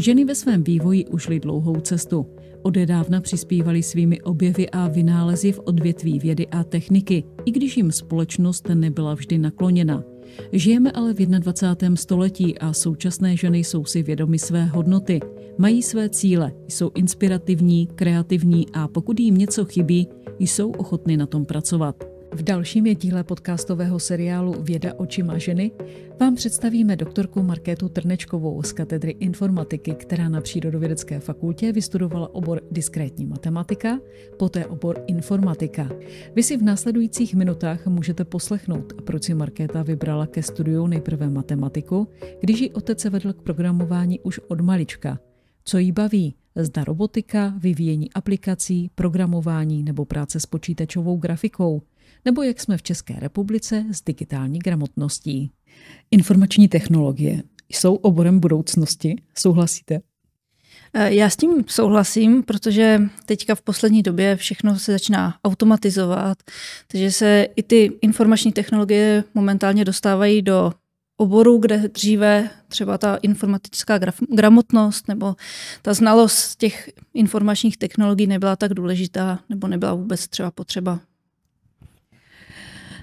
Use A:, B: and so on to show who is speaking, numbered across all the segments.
A: Ženy ve svém vývoji ušly dlouhou cestu. Odedávna přispívali svými objevy a vynálezy v odvětví vědy a techniky, i když jim společnost nebyla vždy nakloněna. Žijeme ale v 21. století a současné ženy jsou si vědomy své hodnoty, mají své cíle, jsou inspirativní, kreativní a pokud jim něco chybí, jsou ochotny na tom pracovat. V dalším je díle podcastového seriálu Věda očima ženy vám představíme doktorku Markétu Trnečkovou z katedry informatiky, která na Přírodovědecké fakultě vystudovala obor diskrétní matematika, poté obor informatika. Vy si v následujících minutách můžete poslechnout, proč si Markéta vybrala ke studiu nejprve matematiku, když ji otec vedl k programování už od malička. Co jí baví, zda robotika, vyvíjení aplikací, programování nebo práce s počítačovou grafikou – nebo jak jsme v České republice s digitální gramotností. Informační technologie jsou oborem budoucnosti, souhlasíte?
B: E, já s tím souhlasím, protože teďka v poslední době všechno se začíná automatizovat, takže se i ty informační technologie momentálně dostávají do oboru, kde dříve třeba ta informatická gramotnost nebo ta znalost těch informačních technologií nebyla tak důležitá nebo nebyla vůbec třeba potřeba.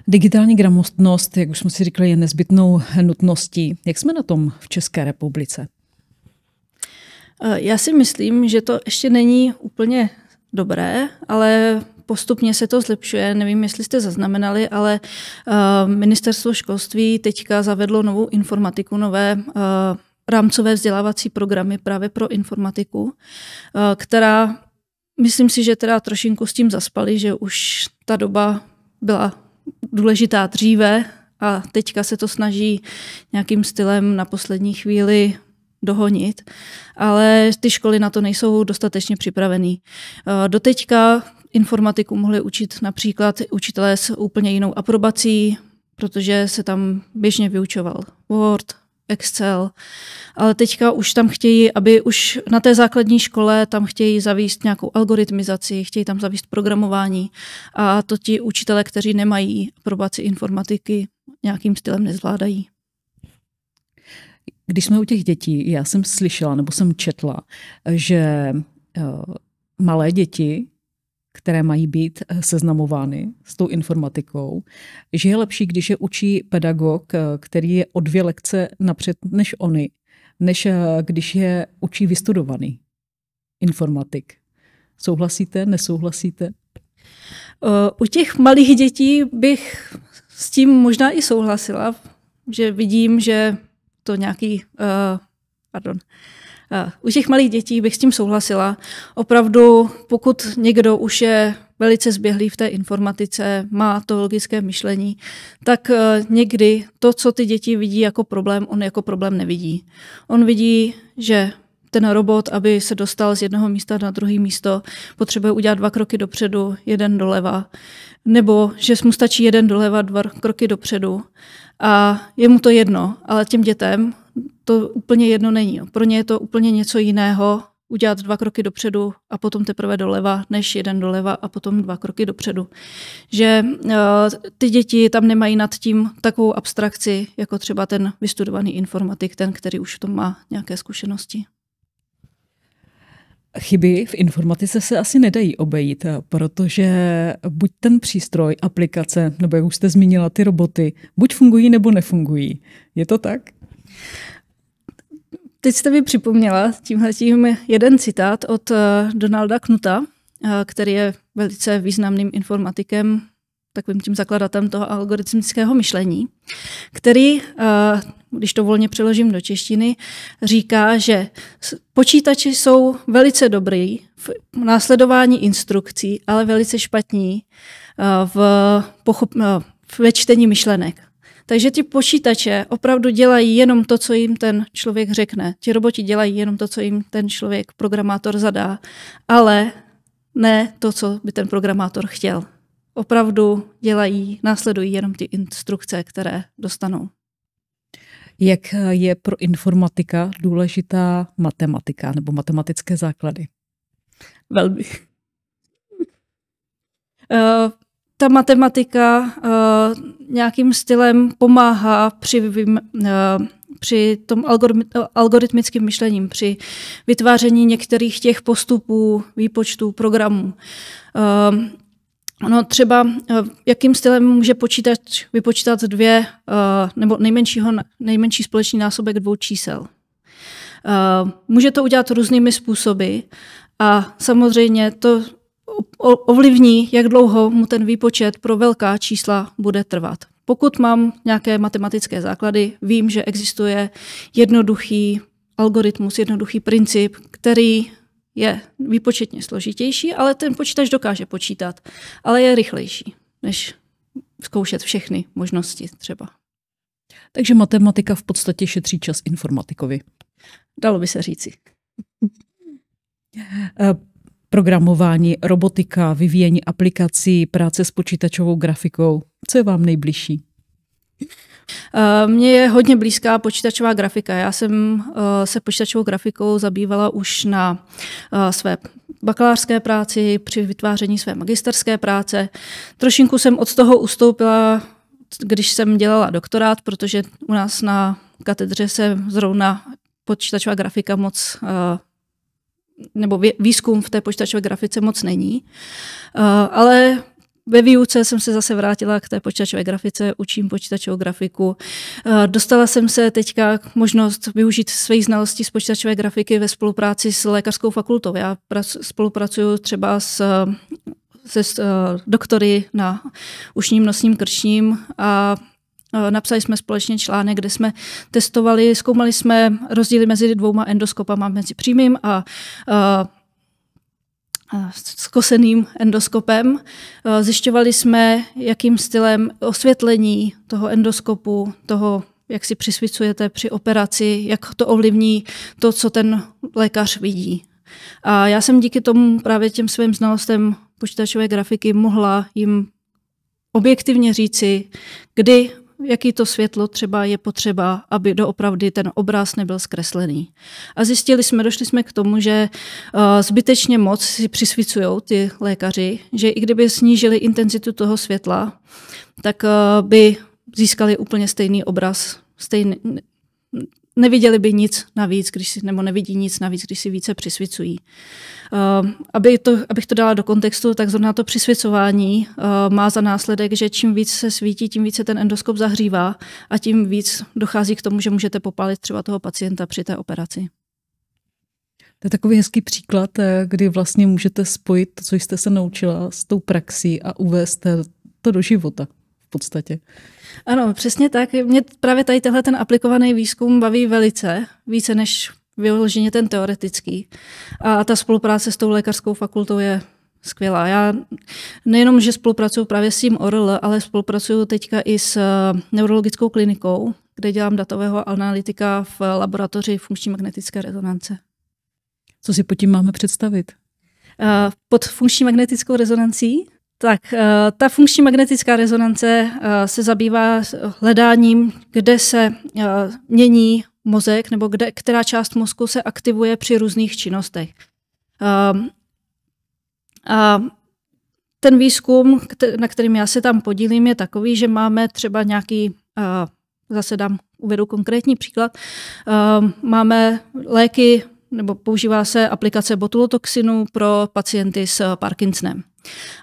A: Digitální gramotnost, jak už jsme si říkali, je nezbytnou nutností. Jak jsme na tom v České republice?
B: Eh, já si myslím, že to ještě není úplně dobré, ale postupně se to zlepšuje. Nevím, jestli jste zaznamenali, ale eh, ministerstvo školství teďka zavedlo novou informatiku, nové eh, rámcové vzdělávací programy právě pro informatiku, která myslím si, že teda trošinku s tím zaspali, že už ta doba byla důležitá dříve a teďka se to snaží nějakým stylem na poslední chvíli dohonit, ale ty školy na to nejsou dostatečně připravený. Eh, doteďka informatiku mohli učit například učitelé s úplně jinou aprobací, protože se tam běžně vyučoval Word, Excel. Ale teďka už tam chtějí, aby už na té základní škole tam chtějí zavíst nějakou algoritmizaci, chtějí tam zavíst programování. A to ti učitele, kteří nemají probaci informatiky, nějakým stylem nezvládají.
A: Když jsme u těch dětí, já jsem slyšela nebo jsem četla, že eh, malé děti které mají být eh, seznamovány s tou informatikou, že je lepší, když je učí pedagog, eh, který je o dvě lekce napřed než oni, než eh, když je učí vystudovaný informatik. Souhlasíte, nesouhlasíte?
B: U těch malých dětí bych s tím možná i souhlasila, že vidím, že to nějaký, uh, pardon, Eh, u těch malých dětí bych s tím souhlasila. Opravdu, pokud někdo už je velice zběhlý v té informatice, má to logické myšlení, tak eh, někdy to, co ty děti vidí jako problém, on jako problém nevidí. On vidí, že ten robot, aby se dostal z jednoho místa na druhé místo, potřebuje udělat dva kroky dopředu, jeden doleva. Nebo že mu stačí jeden doleva, dva kroky dopředu. A je mu to jedno, ale těm dětem to úplně jedno není. Pro ně je to úplně něco jiného udělat dva kroky dopředu a potom teprve doleva, než jeden doleva a potom dva kroky dopředu. Že eh, ty děti tam nemají nad tím takovou abstrakci, jako třeba ten vystudovaný informatik, ten, který už v tom má nějaké zkušenosti.
A: Chyby v informatice se asi nedají obejít, protože buď ten přístroj, aplikace, nebo jak už jste zmínila, ty roboty, buď fungují nebo nefungují. Je to tak?
B: Teď jste mi připomněla tímhle tím jeden citát od eh, Donalda Knuta, eh, který je velice významným informatikem, takovým tím zakladatem toho algoritmického myšlení, který, eh, když to volně přeložím do češtiny, říká, že počítači jsou velice dobrý v následování instrukcí, ale velice špatní v pochop, ve čtení myšlenek. Takže ty počítače opravdu dělají jenom to, co jim ten člověk řekne. Ti roboti dělají jenom to, co jim ten člověk, programátor zadá, ale ne to, co by ten programátor chtěl. Opravdu dělají, následují jenom ty instrukce, které dostanou.
A: Jak je pro informatika důležitá matematika nebo matematické základy?
B: Velmi. Uh, ta matematika uh, nějakým stylem pomáhá při, uh, při tom algoritmickém myšlení, při vytváření některých těch postupů, výpočtů, programů. Uh, No třeba, jakým stylem může počítač vypočítat dvě, nebo nejmenšího, nejmenší společný násobek dvou čísel. Může to udělat různými způsoby a samozřejmě to ovlivní, jak dlouho mu ten výpočet pro velká čísla bude trvat. Pokud mám nějaké matematické základy, vím, že existuje jednoduchý algoritmus, jednoduchý princip, který je výpočetně složitější, ale ten počítač dokáže počítat, ale je rychlejší, než zkoušet všechny možnosti třeba.
A: Takže matematika v podstatě šetří čas informatikovi. Dalo by se říci. Eh, Programování, robotika, vyvíjení aplikací, práce s počítačovou grafikou. Co je vám nejbližší?
B: Eh, mně je hodně blízká počítačová grafika. Já jsem eh, se počítačovou grafikou zabývala už na eh, své bakalářské práci, při vytváření své magisterské práce. Trošinku jsem od toho ustoupila, když jsem dělala doktorát, protože u nás na katedře se zrovna počítačová grafika moc nebo výzkum v té počítačové grafice moc není. Eh, ale ve výuce jsem se zase vrátila k té počítačové grafice, učím počítačovou grafiku. Eh, dostala jsem se teďka možnost využít své znalosti z počítačové grafiky ve spolupráci s lékařskou fakultou. Já spolupracuju třeba s se eh, doktory na ušním nosním krčním a Eh, napsali jsme společně článek, kde jsme testovali, zkoumali jsme rozdíly mezi dvouma endoskopama, mezi přímým a, eh, a skoseným endoskopem. Eh, zjišťovali jsme, jakým stylem osvětlení toho endoskopu, toho, jak si přisvícujete při operaci, jak to ovlivní to, co ten lékař vidí. A já jsem díky tomu právě těm svým znalostem počítačové grafiky mohla jim objektivně říci, kdy jaký to světlo třeba je potřeba, aby doopravdy ten obraz nebyl zkreslený. A zjistili jsme, došli jsme k tomu, že eh, zbytečně moc si přisvícují ty lékaři, že i kdyby snížili intenzitu toho světla, tak eh, by získali úplně stejný obraz, stejný, neviděli by nic navíc, když si, nebo nevidí nic navíc, když si více přisvěcují. Uh, eh, aby to, abych to dala do kontextu, tak zrovna to přisvěcování uh, má za následek, že čím víc se svítí, tím více ten endoskop zahřívá a tím víc dochází k tomu, že můžete popálit třeba toho pacienta při té operaci.
A: To je takový hezký příklad, eh, kdy vlastně můžete spojit to, co jste se naučila s tou praxí a uvést to do života v podstatě.
B: Ano, přesně tak. Mě právě tady tenhle ten aplikovaný výzkum baví velice, více než vyloženě ten teoretický. A ta spolupráce s tou lékařskou fakultou je skvělá. Já nejenom, že spolupracuju právě s tím ORL, ale spolupracuju teďka i s eh, neurologickou klinikou, kde dělám datového analytika v laboratoři funkční magnetické rezonance.
A: Co si pod tím máme představit?
B: Eh, pod funkční magnetickou rezonancí tak eh, ta funkční magnetická rezonance eh, se zabývá eh, hledáním, kde se mění mozek nebo kde, která část mozku se aktivuje při různých činnostech. Ehm, a ten výzkum, na kterým já se tam podílím, je takový, že máme třeba nějaký, zase dám, uvedu konkrétní příklad, ehm, máme léky nebo používá se aplikace botulotoxinu pro pacienty s Parkinsonem.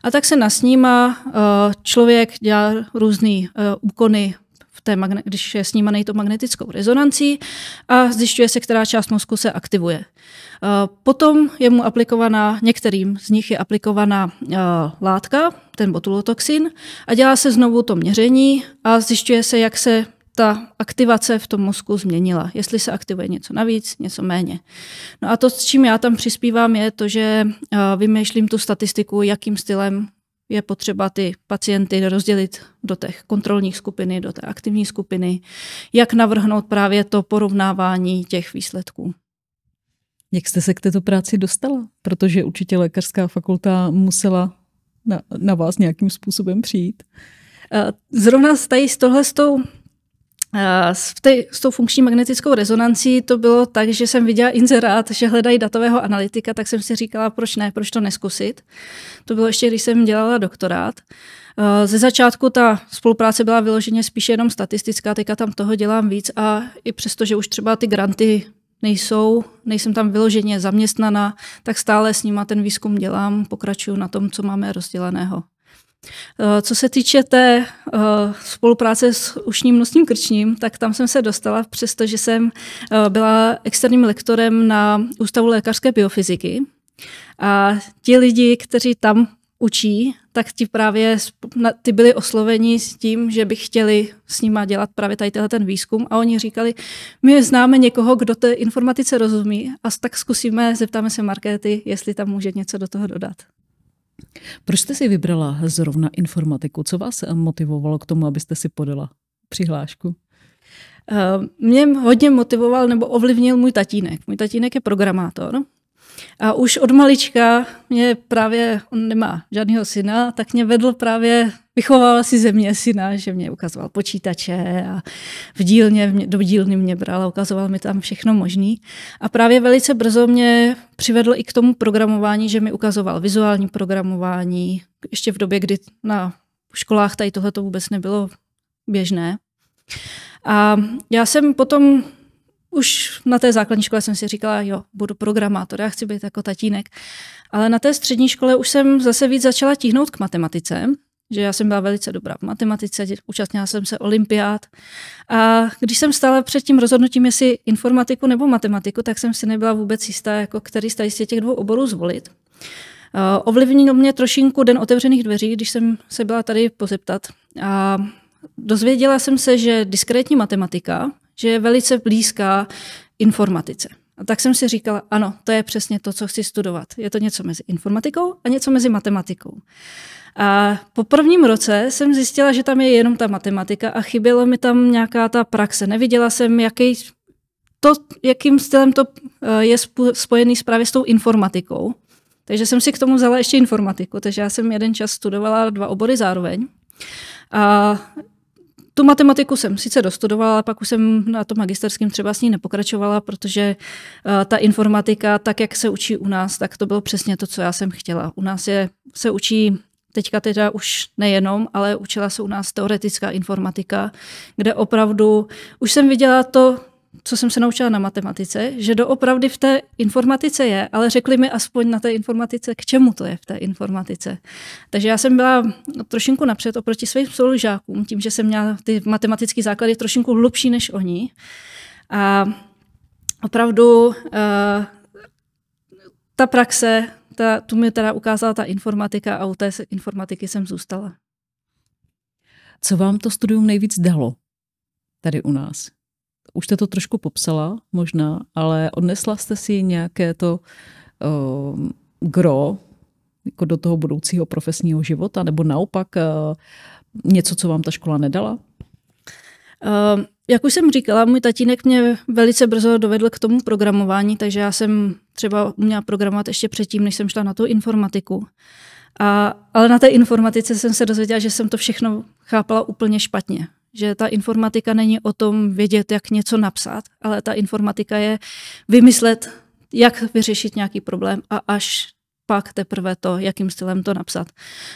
B: A tak se nasnímá, eh, člověk dělá různé eh, úkony v té magne- když je snímaný to magnetickou rezonancí a zjišťuje se, která část mozku se aktivuje. Eh, potom je mu aplikovaná, některým z nich je aplikovaná látka, ten botulotoxin, a dělá se znovu to měření a zjišťuje se, jak se ta aktivace v tom mozku změnila. Jestli se aktivuje něco navíc, něco méně. No a to, s čím já tam přispívám, je to, že eh, vymýšlím tu statistiku, jakým stylem je potřeba ty pacienty rozdělit do těch kontrolních skupiny, do té aktivní skupiny, jak navrhnout právě to porovnávání těch výsledků.
A: Jak jste se k této práci dostala? Protože určitě lékařská fakulta musela na, na vás nějakým způsobem přijít.
B: Eh, zrovna tady s tohle s tou Eh, s, tej, s tou funkční magnetickou rezonancí to bylo tak, že jsem viděla inzerát, že hledají datového analytika, tak jsem si říkala, proč ne, proč to neskusit. To bylo ještě, když jsem dělala doktorát. Eh, ze začátku ta spolupráce byla vyloženě spíše jenom statistická, teďka tam toho dělám víc a i přesto, že už třeba ty granty nejsou, nejsem tam vyloženě zaměstnaná, tak stále s nima ten výzkum dělám, pokračuju na tom, co máme rozděleného. Eh, co se týče té eh, spolupráce s ušním nosním krčním, tak tam jsem se dostala, přestože jsem eh, byla externím lektorem na Ústavu lékařské biofyziky. A ti lidi, kteří tam učí, tak ti právě, ty byli osloveni s tím, že by chtěli s nima dělat právě tady ten výzkum a oni říkali, my známe někoho, kdo té informatice rozumí a tak zkusíme, zeptáme se Markéty, jestli tam může něco do toho dodat.
A: Proč jste si vybrala zrovna informatiku? Co vás eh, motivovalo k tomu, abyste si podala přihlášku?
B: Eh, mě hodně motivoval nebo ovlivnil můj tatínek. Můj tatínek je programátor a už od malička mě právě, on nemá žádného syna, tak mě vedl právě, vychovával si ze mě syna, že mě ukazoval počítače a v dílně, do dílny mě bral a ukazoval mi tam všechno možný. A právě velice brzo mě přivedl i k tomu programování, že mi ukazoval vizuální programování, ještě v době, kdy na školách tady tohle to vůbec nebylo běžné. A já jsem potom už na té základní škole jsem si říkala, jo, budu programátor, já chci být jako tatínek. Ale na té střední škole už jsem zase víc začala tíhnout k matematice, že já jsem byla velice dobrá v matematice, účastnila jsem se olympiád. A když jsem stála před tím rozhodnutím, jestli informatiku nebo matematiku, tak jsem si nebyla vůbec jistá, jako který z těch dvou oborů zvolit. Ovlivnil mě trošinku den otevřených dveří, když jsem se byla tady pozeptat. A dozvěděla jsem se, že diskrétní matematika že je velice blízká informatice. A tak jsem si říkala, ano, to je přesně to, co chci studovat. Je to něco mezi informatikou a něco mezi matematikou. A po prvním roce jsem zjistila, že tam je jenom ta matematika a chyběla mi tam nějaká ta praxe. Neviděla jsem, jaký to, jakým stylem to eh, je spojený právě s tou informatikou. Takže jsem si k tomu vzala ještě informatiku, takže já jsem jeden čas studovala dva obory zároveň. A tu matematiku jsem sice dostudovala, ale pak už jsem na tom magisterském třeba s ní nepokračovala, protože uh, ta informatika, tak jak se učí u nás, tak to bylo přesně to, co já jsem chtěla. U nás je, se učí teďka teda už nejenom, ale učila se u nás teoretická informatika, kde opravdu už jsem viděla to, co jsem se naučila na matematice, že doopravdy v té informatice je, ale řekli mi aspoň na té informatice, k čemu to je v té informatice. Takže já jsem byla trošinku napřed oproti svým spolužákům, tím, že jsem měla ty matematické základy trošinku hlubší než oni. A opravdu uh, ta praxe, ta, tu mi teda ukázala ta informatika a u té informatiky jsem zůstala.
A: Co vám to studium nejvíc dalo tady u nás? Už jste to trošku popsala možná, ale odnesla jste si nějaké to uh, gro jako do toho budoucího profesního
B: života, nebo naopak uh, něco, co vám ta škola nedala? Uh, jak už jsem říkala, můj tatínek mě velice brzo dovedl k tomu programování, takže já jsem třeba uměla programovat ještě předtím, než jsem šla na tu informatiku. A, ale na té informatice jsem se dozvěděla, že jsem to všechno chápala úplně špatně že ta informatika není o tom vědět, jak něco napsat, ale ta informatika je vymyslet, jak vyřešit nějaký problém a až pak teprve to, jakým stylem to napsat.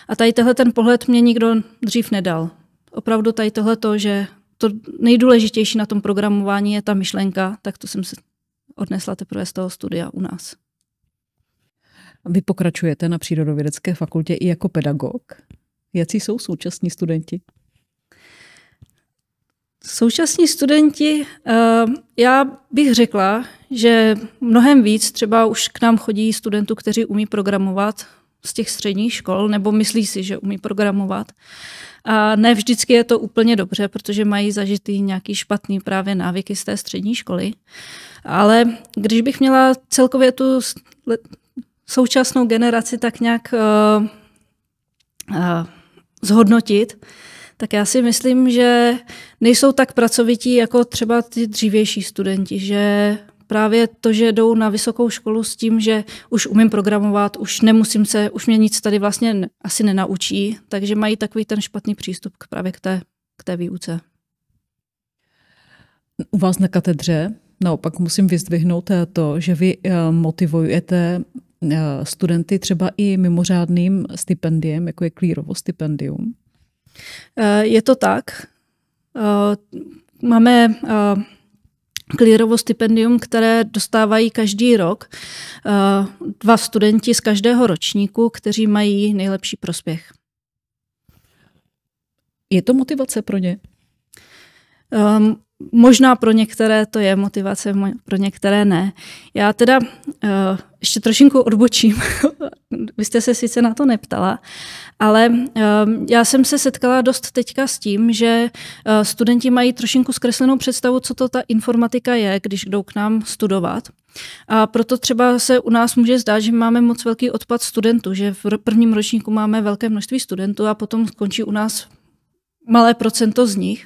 B: A tady tenhle ten pohled mě nikdo dřív nedal. Opravdu tady tohle to, že to nejdůležitější na tom programování je ta myšlenka, tak to jsem si odnesla teprve z toho studia u nás.
A: Vy pokračujete na Přírodovědecké fakultě i jako pedagog. Jaký jsou současní studenti?
B: Současní studenti, eh, já bych řekla, že mnohem víc třeba už k nám chodí studentů, kteří umí programovat z těch středních škol, nebo myslí si, že umí programovat. A ne vždycky je to úplně dobře, protože mají zažitý nějaký špatný právě návyky z té střední školy. Ale když bych měla celkově tu současnou generaci tak nějak uh, uh, zhodnotit, tak já si myslím, že nejsou tak pracovití jako třeba ty dřívější studenti, že právě to, že jdou na vysokou školu s tím, že už umím programovat, už nemusím se, už mě nic tady vlastně asi nenaučí, takže mají takový ten špatný přístup k právě k té, k té výuce.
A: U vás na katedře naopak musím vyzdvihnout eh, to, že vy eh, motivujete eh, studenty třeba i mimořádným stipendiem, jako je Clearovo stipendium.
B: Eh, je to tak. Eh, máme eh, klírovo stipendium, které dostávají každý rok dva studenti z každého ročníku, kteří mají nejlepší prospěch. Je to motivace pro ně? Ehm, možná pro některé to je motivace, pro některé ne. Já teda uh, ještě trošinku odbočím. Vy jste se sice na to neptala, ale um, já jsem se setkala dost teďka s tím, že uh, studenti mají trošinku zkreslenou představu, co to ta informatika je, když jdou k nám studovat. A proto třeba se u nás může zdát, že máme moc velký odpad studentů, že v prvním ročníku máme velké množství studentů a potom skončí u nás malé procento z nich.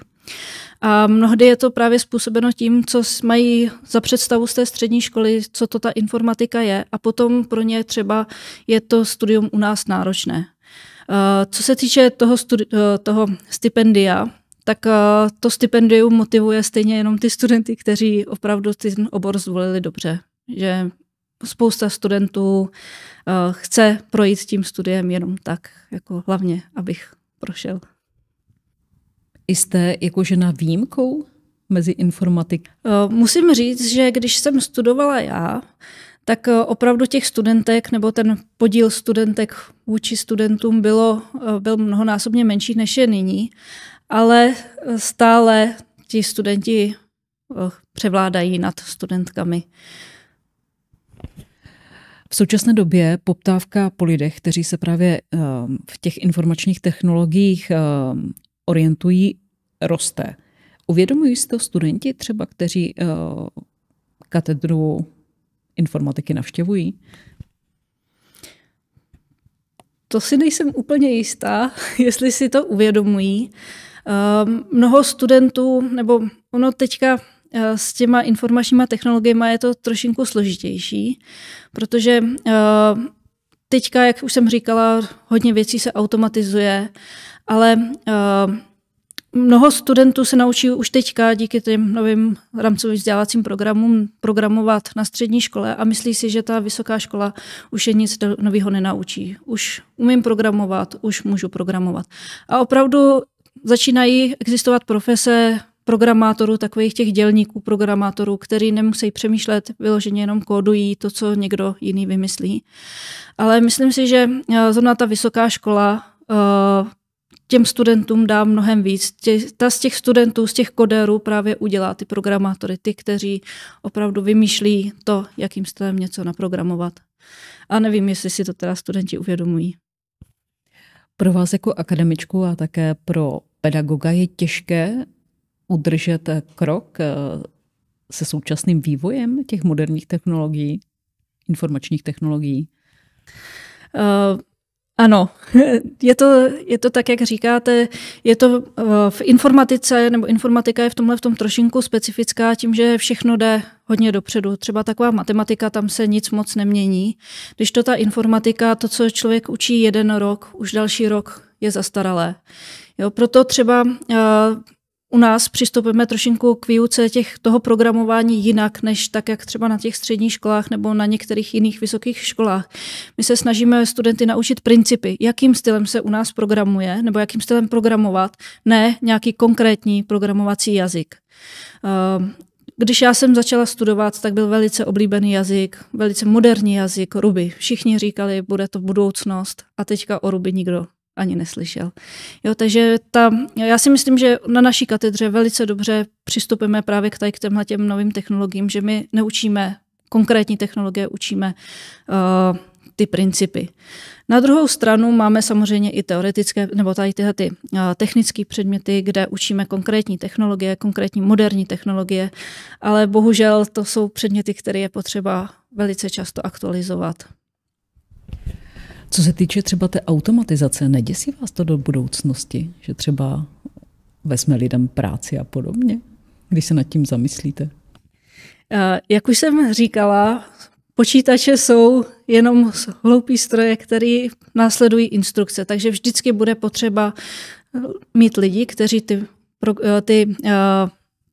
B: A mnohdy je to právě způsobeno tím, co mají za představu z té střední školy, co to ta informatika je. A potom pro ně třeba je to studium u nás náročné. Co se týče toho, studi- eh, toho stipendia, tak eh, to stipendium motivuje stejně jenom ty studenty, kteří opravdu ten obor zvolili dobře. Že spousta studentů eh, chce projít tím studiem jenom tak, jako hlavně, abych prošel
A: jste jako žena výjimkou mezi informatiky?
B: Eh, musím říct, že když jsem studovala já, tak eh, opravdu těch studentek nebo ten podíl studentek vůči studentům bylo, eh, byl mnohonásobně menší než je nyní, ale stále ti studenti převládají nad studentkami.
A: V současné době poptávka po lidech, kteří se právě v těch informačních technologiích orientují, roste. Uvědomují si to studenti třeba, kteří eh, katedru informatiky navštěvují?
B: To si nejsem úplně jistá, jestli si to uvědomují. Ehm, mnoho studentů, nebo ono teďka eh, s těma informačníma technologiemi je to trošinku složitější, protože eh, teďka, jak už jsem říkala, hodně věcí se automatizuje, ale Mnoho studentů se naučí už teďka díky těm novým rámcovým vzdělávacím programům programovat na střední škole a myslí si, že ta vysoká škola už je nic nového nenaučí. Už umím programovat, už můžu programovat. A opravdu začínají existovat profese programátorů, takových těch dělníků programátorů, který nemusí přemýšlet, vyloženě jenom kódují to, co někdo jiný vymyslí. Ale myslím si, že eh, zrovna ta vysoká škola eh, těm studentům dá mnohem víc. Tě, ta z těch studentů, z těch kodérů právě udělá ty programátory, ty, kteří opravdu vymýšlí to, jakým stylem něco naprogramovat. A nevím, jestli si to teda studenti uvědomují.
A: Pro vás jako akademičku a také pro pedagoga je těžké udržet krok eh, se současným vývojem těch moderních technologií, informačních technologií?
B: Uh, ano, je to, je to tak, jak říkáte, je to eh, v informatice, nebo informatika je v tomhle v tom trošinku specifická tím, že všechno jde hodně dopředu. Třeba taková matematika, tam se nic moc nemění. Když to ta informatika, to, co člověk učí jeden rok, už další rok je zastaralé. Jo, proto třeba eh, u nás přistupujeme trošinku k výuce těch, toho programování jinak, než tak, jak třeba na těch středních školách nebo na některých jiných vysokých školách. My se snažíme studenty naučit principy, jakým stylem se u nás programuje, nebo jakým stylem programovat, ne nějaký konkrétní programovací jazyk. Ehm, když já jsem začala studovat, tak byl velice oblíbený jazyk, velice moderní jazyk, Ruby. Všichni říkali, bude to budoucnost a teďka o Ruby nikdo ani neslyšel. Jo, takže ta, já si myslím, že na naší katedře velice dobře přistupujeme právě k, tady, k těmhle těm novým technologiím, že my neučíme konkrétní technologie, učíme uh, ty principy. Na druhou stranu máme samozřejmě i teoretické, nebo tady tyhle ty uh, technické předměty, kde učíme konkrétní technologie, konkrétní moderní technologie, ale bohužel to jsou předměty, které je potřeba velice často aktualizovat.
A: Co se týče třeba té automatizace, neděsí vás to do budoucnosti, že třeba vezme lidem práci a podobně, když se nad tím zamyslíte?
B: Eh, jak už jsem říkala, počítače jsou jenom hloupý stroje, které následují instrukce, takže vždycky bude potřeba eh, mít lidi, kteří ty, eh, ty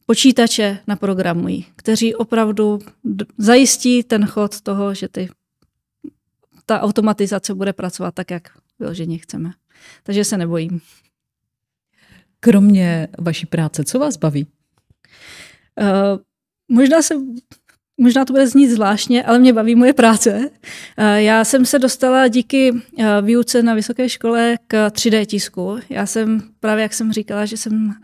B: počítače naprogramují, kteří opravdu zajistí ten chod toho, že ty ta automatizace bude pracovat tak, jak vyloženě chceme. Takže se nebojím.
A: Kromě vaší práce, co vás baví?
B: Uh, možná se možná to bude znít zvláštně, ale mě baví moje práce. Eh, já jsem se dostala díky eh, výuce na vysoké škole k 3D tisku. Já jsem právě, jak jsem říkala, že jsem eh,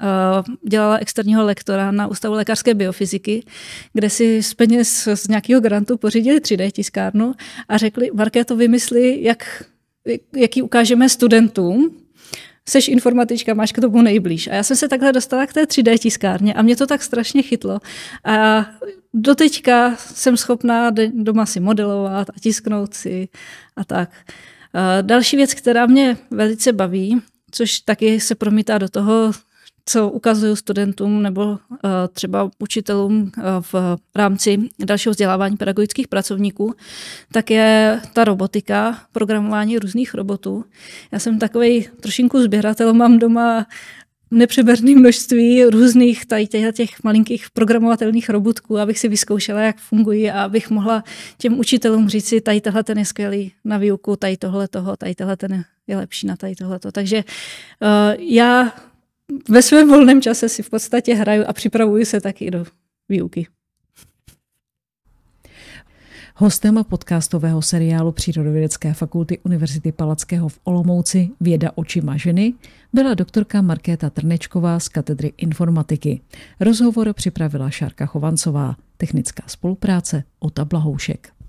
B: dělala externího lektora na Ústavu lékařské biofyziky, kde si z peněz z nějakého grantu pořídili 3D tiskárnu a řekli, Marké, to vymysli, jak jaký ukážeme studentům, seš informatička, máš k tomu nejblíž. A já jsem se takhle dostala k té 3D tiskárně a mě to tak strašně chytlo. A doteďka jsem schopná doma si modelovat a tisknout si a tak. A další věc, která mě velice baví, což taky se promítá do toho, co ukazuju studentům nebo eh, třeba učitelům eh, v rámci dalšího vzdělávání pedagogických pracovníků, tak je ta robotika, programování různých robotů. Já jsem takový trošinku sběratel, mám doma nepřeberné množství různých tady těch malinkých programovatelných robotků, abych si vyzkoušela, jak fungují a abych mohla těm učitelům říct tady tohle ten je skvělý na výuku, tady tohle toho, tady tohle ten je lepší na tady tohleto. Takže uh, já ve svém volném čase si v podstatě hraju a připravuju se taky do
A: výuky. Hostem podcastového seriálu Přírodovědecké fakulty Univerzity Palackého v Olomouci Věda očima ženy byla doktorka Markéta Trnečková z katedry informatiky. Rozhovor připravila Šárka Chovancová, technická spolupráce Ota Blahoušek.